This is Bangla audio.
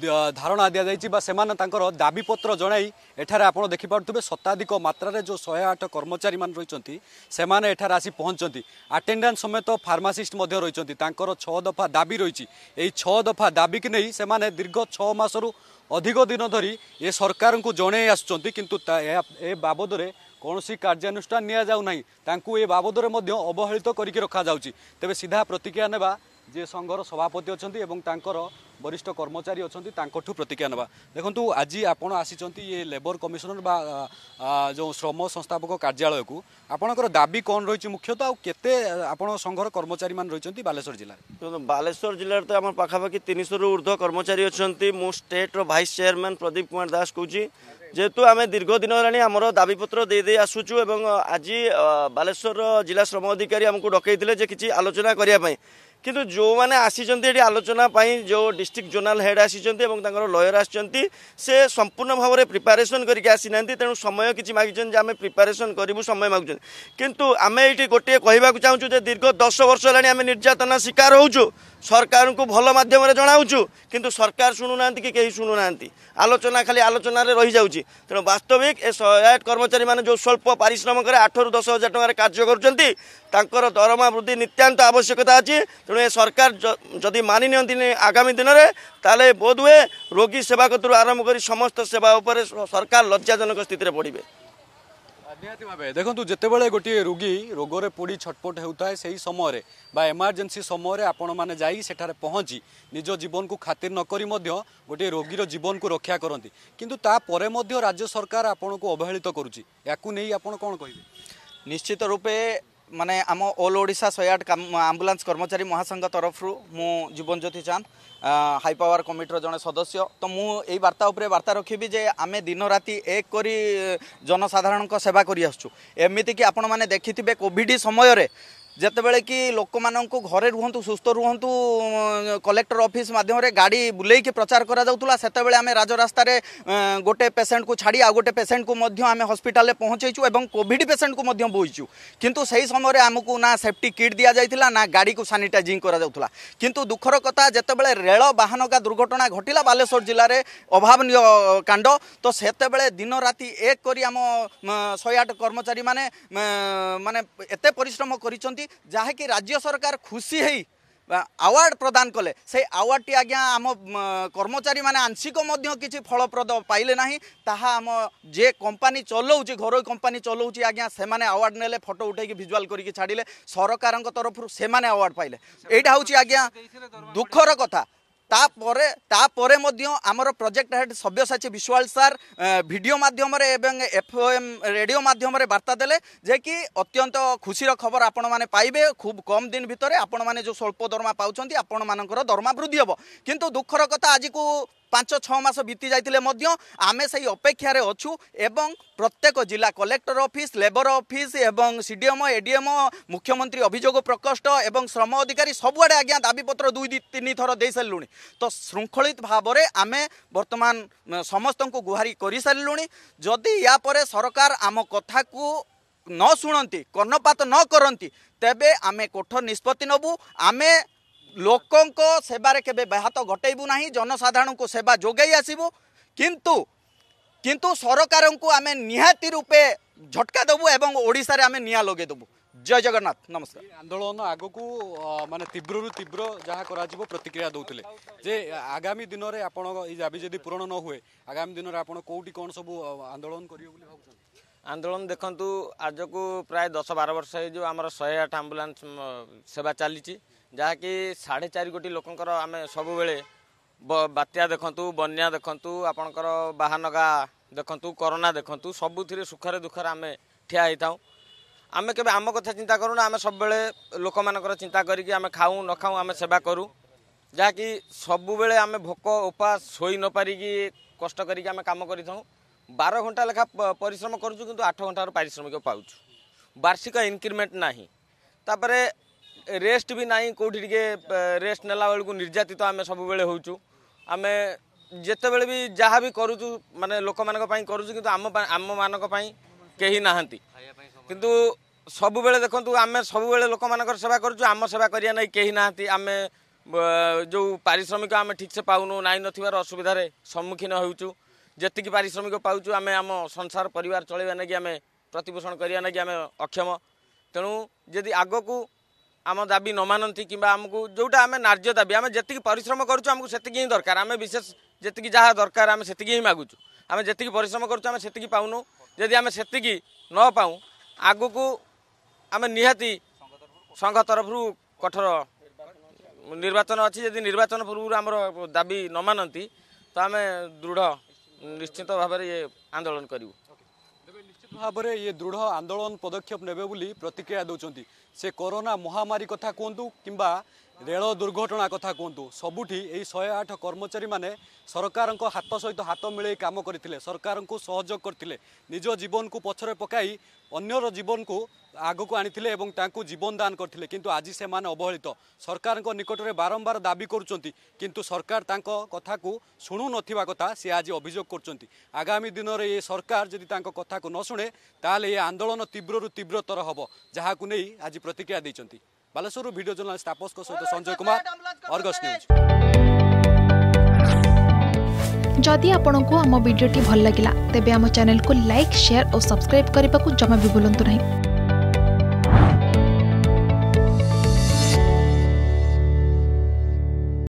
ଧାରଣା ଦିଆଯାଇଛି ବା ସେମାନେ ତାଙ୍କର ଦାବିପତ୍ର ଜଣାଇ ଏଠାରେ ଆପଣ ଦେଖିପାରୁଥିବେ ଶତାଧିକ ମାତ୍ରାରେ ଯେଉଁ ଶହେ ଆଠ କର୍ମଚାରୀମାନେ ରହିଛନ୍ତି ସେମାନେ ଏଠାରେ ଆସି ପହଞ୍ଚନ୍ତି ଆଟେଣ୍ଡାନ୍ସ ସମେତ ଫାର୍ମାସିଷ୍ଟ ମଧ୍ୟ ରହିଛନ୍ତି ତାଙ୍କର ଛଅ ଦଫା ଦାବି ରହିଛି ଏହି ଛଅ ଦଫା ଦାବିକୁ ନେଇ ସେମାନେ ଦୀର୍ଘ ଛଅ ମାସରୁ ଅଧିକ ଦିନ ଧରି ଏ ସରକାରଙ୍କୁ ଜଣାଇ ଆସୁଛନ୍ତି କିନ୍ତୁ ଏ ବାବଦରେ କୌଣସି କାର୍ଯ୍ୟାନୁଷ୍ଠାନ ନିଆଯାଉ ନାହିଁ ତାଙ୍କୁ ଏ ବାବଦରେ ମଧ୍ୟ ଅବହେଳିତ କରିକି ରଖାଯାଉଛି ତେବେ ସିଧା ପ୍ରତିକ୍ରିୟା ନେବା যে সংঘর সভাপতি অনেক এবং তাঁর বরিষ্ঠ কর্মচারী অনেক তাঁঠু প্রতীক্ষা নেওয়া দেখুন আজ আপনার আসিছেন ইয়ে লেবর কমিশনর বা যে শ্রম সংস্থাপক কার্যালয়কু আপনার দাবি কম রয়েছে মুখ্যতঃ আতে আপনার সংঘর কর্মচারী মানে রয়েছেন বালেশ্বর জেলার বালেশ্বর জেলার তো আমার পাখাপাখি তিনশর ঊর্ধ্ব কর্মচারী অনেক মু স্টেট্র ভাইস চেয়ারম্যান প্রদীপ কুমার দাস কুচি যেহেতু আমি দীর্ঘদিন হল আমার দাবিপত্র দিয়ে আসুছু এবং আজ বালেশ্বর জেলা শ্রম অধিকারী আমি ডকাইলে যে কিছু আলোচনা করা কিন্তু ଯେଉଁମାନେ ଆସିଛନ୍ତି ଏଠି ଆଲୋଚନା ପାଇଁ ଯେଉଁ ଡିଷ୍ଟ୍ରିକ୍ଟ ଜୋନାଲ ହେଡ୍ ଆସିଛନ୍ତି ଏବଂ ତାଙ୍କର ଲୟର ଆସିଛନ୍ତି ସେ ସମ୍ପୂର୍ଣ୍ଣ ଭାବରେ ପ୍ରିପାରେସନ୍ କରିକି ଆସିନାହାନ୍ତି ତେଣୁ ସମୟ କିଛି ମାଗିଛନ୍ତି ଯେ ଆମେ ପ୍ରିପାରେସନ୍ କରିବୁ ସମୟ ମାଗୁଛନ୍ତି କିନ୍ତୁ ଆମେ ଏଇଠି ଗୋଟିଏ କହିବାକୁ ଚାହୁଁଛୁ ଯେ ଦୀର୍ଘ ଦଶ ବର୍ଷ ହେଲାଣି ଆମେ ନିର୍ଯାତନା ଶିକାର ହେଉଛୁ ସରକାରଙ୍କୁ ଭଲ ମାଧ୍ୟମରେ ଜଣାଉଛୁ କିନ୍ତୁ ସରକାର ଶୁଣୁନାହାନ୍ତି କି କେହି ଶୁଣୁନାହାନ୍ତି ଆଲୋଚନା ଖାଲି ଆଲୋଚନାରେ ରହିଯାଉଛି ତେଣୁ ବାସ୍ତବିକ ଏ ସହାୟକ କର୍ମଚାରୀମାନେ ଯେଉଁ ସ୍ୱଳ୍ପ ପାରିଶ୍ରମିକରେ ଆଠରୁ ଦଶ ହଜାର ଟଙ୍କାରେ କାର୍ଯ୍ୟ କରୁଛନ୍ତି ତାଙ୍କର ଦରମା ବୃଦ୍ଧି ନିତ୍ୟାନ୍ତ ଆବଶ୍ୟକତା ଅଛି ତେଣୁ ଏ ସରକାର ଯଦି ମାନି ନିଅନ୍ତିନି ଆଗାମୀ ଦିନରେ ତାହେଲେ ବୋଧହୁଏ ରୋଗୀ ସେବା କତୁରୁ ଆରମ୍ଭ କରି ସମସ୍ତ ସେବା ଉପରେ ସରକାର ଲଜ୍ଜାଜନକ ସ୍ଥିତିରେ ପଡ଼ିବେ ନିହାତି ଭାବେ ଦେଖନ୍ତୁ ଯେତେବେଳେ ଗୋଟିଏ ରୋଗୀ ରୋଗରେ ପୋଡ଼ି ଛଟପଟ ହେଉଥାଏ ସେହି ସମୟରେ ବା ଏମର୍ଜେନ୍ସି ସମୟରେ ଆପଣମାନେ ଯାଇ ସେଠାରେ ପହଞ୍ଚି ନିଜ ଜୀବନକୁ ଖାତିର ନକରି ମଧ୍ୟ ଗୋଟିଏ ରୋଗୀର ଜୀବନକୁ ରକ୍ଷା କରନ୍ତି କିନ୍ତୁ ତାପରେ ମଧ୍ୟ ରାଜ୍ୟ ସରକାର ଆପଣଙ୍କୁ ଅବହେଳିତ କରୁଛି ୟାକୁ ନେଇ ଆପଣ କ'ଣ କହିବେ ନିଶ୍ଚିତ ରୂପେ মানে আম অল ওড়িশা শহে আট আম্বুলান্স কর্মচারী মহাসংঘ তরফরু মু জীবনজ্যোতি চাঁদ হাই পাওয়ার কমিটির জন সদস্য তো মু এই বার্তা উপরে বার্তা রখিবি যে আমি দিন রাতি এক করে জনসাধারণ সেবা করে আসছু এমিতিকি আপনার দেখি কোভিড সময়ের যেতবে কি লোক মানুষ ঘরে রুহতু সুস্থ রুহতু কলেক্টর অফিস মাধ্যমে গাড়ি বুলাইকি প্রচার করা যাওয়া সেতবে আমি রাজরাস্তার গোটে পেসেন্ট কু ছাড়ি আউ গোটে পেসেন্ট কু আমি হসপিটালে পৌঁছাইছু এবং কোভিড পেসেন্ট কু বইছু কিন্তু সেই সময় আমি না সেফটি কিট দিয়া যাই না গাড়ি কু সানিটাইজিং করা যাওয়া কিন্তু দুঃখর কথা যেতবে রেল বাহনকা দুর্ঘটনা ঘটিলা বালেশ্বর জেলার অভাবনীয় কাণ্ড তো সেতবে দিন রাতে এক করে আম শহে আট কর্মচারী মানে মানে এত পরিশ্রম করেছেন ହେଉଛି ଯାହାକି ରାଜ୍ୟ ସରକାର ଖୁସି ହେଇ ଆୱାର୍ଡ଼ ପ୍ରଦାନ କଲେ ସେଇ ଆୱାର୍ଡ଼ଟି ଆଜ୍ଞା ଆମ କର୍ମଚାରୀମାନେ ଆଂଶିକ ମଧ୍ୟ କିଛି ଫଳପ୍ରଦ ପାଇଲେ ନାହିଁ ତାହା ଆମ ଯେ କମ୍ପାନୀ ଚଲାଉଛି ଘରୋଇ କମ୍ପାନୀ ଚଲାଉଛି ଆଜ୍ଞା ସେମାନେ ଆୱାର୍ଡ଼ ନେଲେ ଫଟୋ ଉଠାଇକି ଭିଜୁଆଲ୍ କରିକି ଛାଡ଼ିଲେ ସରକାରଙ୍କ ତରଫରୁ ସେମାନେ ଆୱାର୍ଡ଼ ପାଇଲେ ଏଇଟା ହେଉଛି ଆଜ୍ଞା ଦୁଃଖର କଥା তাপরে তাপরে মধ্য আমার project head Sabyasachi Biswal sir video মাধ্যমে এবং এফএম রেডিও মাধ্যমে বার্তা দেলে যে কি অত্যন্ত খুশির খবর আপন মানে পাইবে খুব কম দিন ভিতরে আপন মানে যে স্বল্প দরমা পাচ্ছেন আপন মানকর দরমা বৃদ্ধি হব কিন্তু দুঃখর কথা আজিকু পাঁচ ছ মাস বিতি যাই আমি সেই অপেক্ষার অছু এবং প্রত্যেক জেলা কলেক্টর অফিস লেবর অফিস এবং সিডিএম এডিএম মুখ্যমন্ত্রী অভিযোগ প্রকোষ্ঠ এবং শ্রম অধিকারী সবুড়ে আজ্ঞা দাবিপত্র দুই তিন থর দিয়ে তো শৃঙ্খলিত ভাবে আমি বর্তমান সমস্ত গুহারি করে সারু যদি ইয়াপরে সরকার আম কথা ন কর্ণপাত ন করতে তেবে আমি কঠোর নিষ্পতি নবু আমি ଲୋକଙ୍କ ସେବାରେ କେବେ ବ୍ୟାହତ ଘଟେଇବୁ ନାହିଁ ଜନସାଧାରଣଙ୍କୁ ସେବା ଯୋଗାଇ ଆସିବୁ କିନ୍ତୁ କିନ୍ତୁ ସରକାରଙ୍କୁ ଆମେ ନିହାତି ରୂପେ ଝଟକା ଦେବୁ ଏବଂ ଓଡ଼ିଶାରେ ଆମେ ନିଆଁ ଲଗାଇଦେବୁ ଜୟ ଜଗନ୍ନାଥ ନମସ୍କାର ଆନ୍ଦୋଳନ ଆଗକୁ ମାନେ ତୀବ୍ରରୁ ତୀବ୍ର ଯାହା କରାଯିବ ପ୍ରତିକ୍ରିୟା ଦେଉଥିଲେ ଯେ ଆଗାମୀ ଦିନରେ ଆପଣଙ୍କ ଏଇ ଦାବି ଯଦି ପୂରଣ ନ ହୁଏ ଆଗାମୀ ଦିନରେ ଆପଣ କେଉଁଠି କ'ଣ ସବୁ ଆନ୍ଦୋଳନ କରିବେ ବୋଲି ଭାବୁଛନ୍ତି ଆନ୍ଦୋଳନ ଦେଖନ୍ତୁ ଆଜକୁ ପ୍ରାୟ ଦଶ ବାର ବର୍ଷ ହେଇଯିବ ଆମର ଶହେ ଆଠ ଆମ୍ବୁଲାନ୍ସ ସେବା ଚାଲିଛି ଯାହାକି ସାଢ଼େ ଚାରି କୋଟି ଲୋକଙ୍କର ଆମେ ସବୁବେଳେ ବାତ୍ୟା ଦେଖନ୍ତୁ ବନ୍ୟା ଦେଖନ୍ତୁ ଆପଣଙ୍କର ବାହାନଗା ଦେଖନ୍ତୁ କରୋନା ଦେଖନ୍ତୁ ସବୁଥିରେ ସୁଖରେ ଦୁଃଖରେ ଆମେ ଠିଆ ହେଇଥାଉ ଆମେ କେବେ ଆମ କଥା ଚିନ୍ତା କରୁନା ଆମେ ସବୁବେଳେ ଲୋକମାନଙ୍କର ଚିନ୍ତା କରିକି ଆମେ ଖାଉ ନ ଖାଉ ଆମେ ସେବା କରୁ ଯାହାକି ସବୁବେଳେ ଆମେ ଭୋକ ଉପାସ ଶୋଇ ନ ପାରିକି କଷ୍ଟ କରିକି ଆମେ କାମ କରିଥାଉ ବାର ଘଣ୍ଟା ଲେଖା ପରିଶ୍ରମ କରୁଛୁ କିନ୍ତୁ ଆଠ ଘଣ୍ଟାର ପାରିଶ୍ରମିକ ପାଉଛୁ ବାର୍ଷିକ ଇନକ୍ରିମେଣ୍ଟ ନାହିଁ ତାପରେ ରେଷ୍ଟ ବି ନାହିଁ କେଉଁଠି ଟିକେ ରେଷ୍ଟ ନେଲା ବେଳକୁ ନିର୍ଯାତିତ ଆମେ ସବୁବେଳେ ହେଉଛୁ ଆମେ ଯେତେବେଳେ ବି ଯାହା ବି କରୁଛୁ ମାନେ ଲୋକମାନଙ୍କ ପାଇଁ କରୁଛୁ କିନ୍ତୁ ଆମ ଆମମାନଙ୍କ ପାଇଁ କେହି ନାହାନ୍ତି କିନ୍ତୁ ସବୁବେଳେ ଦେଖନ୍ତୁ ଆମେ ସବୁବେଳେ ଲୋକମାନଙ୍କର ସେବା କରୁଛୁ ଆମ ସେବା କରିବା ନାହିଁ କେହି ନାହାନ୍ତି ଆମେ ଯେଉଁ ପାରିଶ୍ରମିକ ଆମେ ଠିକ୍ସେ ପାଉନୁ ନାହିଁ ନଥିବାର ଅସୁବିଧାରେ ସମ୍ମୁଖୀନ ହେଉଛୁ ଯେତିକି ପାରିଶ୍ରମିକ ପାଉଛୁ ଆମେ ଆମ ସଂସାର ପରିବାର ଚଳାଇବା ନାଗି ଆମେ ପ୍ରତିପୋଷଣ କରିବା ନାଗି ଆମେ ଅକ୍ଷମ ତେଣୁ ଯଦି ଆଗକୁ ଆମ ଦାବି ନ ମାନନ୍ତି କିମ୍ବା ଆମକୁ ଯେଉଁଟା ଆମେ ନାର୍ଯ୍ୟ ଦାବି ଆମେ ଯେତିକି ପରିଶ୍ରମ କରୁଛୁ ଆମକୁ ସେତିକି ହିଁ ଦରକାର ଆମେ ବିଶେଷ ଯେତିକି ଯାହା ଦରକାର ଆମେ ସେତିକି ହିଁ ମାଗୁଛୁ ଆମେ ଯେତିକି ପରିଶ୍ରମ କରୁଛୁ ଆମେ ସେତିକି ପାଉନୁ ଯଦି ଆମେ ସେତିକି ନ ପାଉ ଆଗକୁ ଆମେ ନିହାତି ସଂଘ ତରଫରୁ କଠୋର ନିର୍ବାଚନ ଅଛି ଯଦି ନିର୍ବାଚନ ପୂର୍ବରୁ ଆମର ଦାବି ନ ତ ଆମେ ଦୃଢ଼ ନିଶ୍ଚିତ ଭାବରେ ଇଏ ଆନ୍ଦୋଳନ କରିବୁ ନିଶ୍ଚିତ ଭାବରେ ଇଏ ଦୃଢ଼ ଆନ୍ଦୋଳନ ପଦକ୍ଷେପ ନେବେ ବୋଲି ପ୍ରତିକ୍ରିୟା ଦେଉଛନ୍ତି ସେ କରୋନା ମହାମାରୀ କଥା କୁହନ୍ତୁ କିମ୍ବା ରେଳ ଦୁର୍ଘଟଣା କଥା କୁହନ୍ତୁ ସବୁଠି ଏହି ଶହେ ଆଠ କର୍ମଚାରୀମାନେ ସରକାରଙ୍କ ହାତ ସହିତ ହାତ ମିଳେଇ କାମ କରିଥିଲେ ସରକାରଙ୍କୁ ସହଯୋଗ କରିଥିଲେ ନିଜ ଜୀବନକୁ ପଛରେ ପକାଇ ଅନ୍ୟର ଜୀବନକୁ ଆଗକୁ ଆଣିଥିଲେ ଏବଂ ତାଙ୍କୁ ଜୀବନଦାନ କରିଥିଲେ କିନ୍ତୁ ଆଜି ସେମାନେ ଅବହେଳିତ ସରକାରଙ୍କ ନିକଟରେ ବାରମ୍ବାର ଦାବି କରୁଛନ୍ତି କିନ୍ତୁ ସରକାର ତାଙ୍କ କଥାକୁ ଶୁଣୁନଥିବା କଥା ସେ ଆଜି ଅଭିଯୋଗ କରୁଛନ୍ତି ଆଗାମୀ ଦିନରେ ଏ ସରକାର ଯଦି ତାଙ୍କ କଥାକୁ ନ ଶୁଣେ ତାହେଲେ ଏ ଆନ୍ଦୋଳନ ତୀବ୍ରରୁ ତୀବ୍ରତର ହେବ ଯାହାକୁ ନେଇ ଆଜି ପ୍ରତିକ୍ରିୟା ଦେଇଛନ୍ତି ବାଲେଶ୍ୱରରୁ ଭିଡ଼ିଓ ଜର୍ଣ୍ଣାଲିଷ୍ଟ ତାପସଙ୍କ ସହିତ ସଞ୍ଜୟ କୁମାର ଅର୍ଗସ୍ ନ୍ୟୁଜ୍ ଯଦି ଆପଣଙ୍କୁ ଆମ ଭିଡ଼ିଓଟି ଭଲ ଲାଗିଲା ତେବେ ଆମ ଚ୍ୟାନେଲକୁ ଲାଇକ୍ ସେୟାର ଓ ସବସ୍କ୍ରାଇବ୍ କରିବାକୁ ଜମା ବି ଭୁଲନ୍ତୁ ନାହିଁ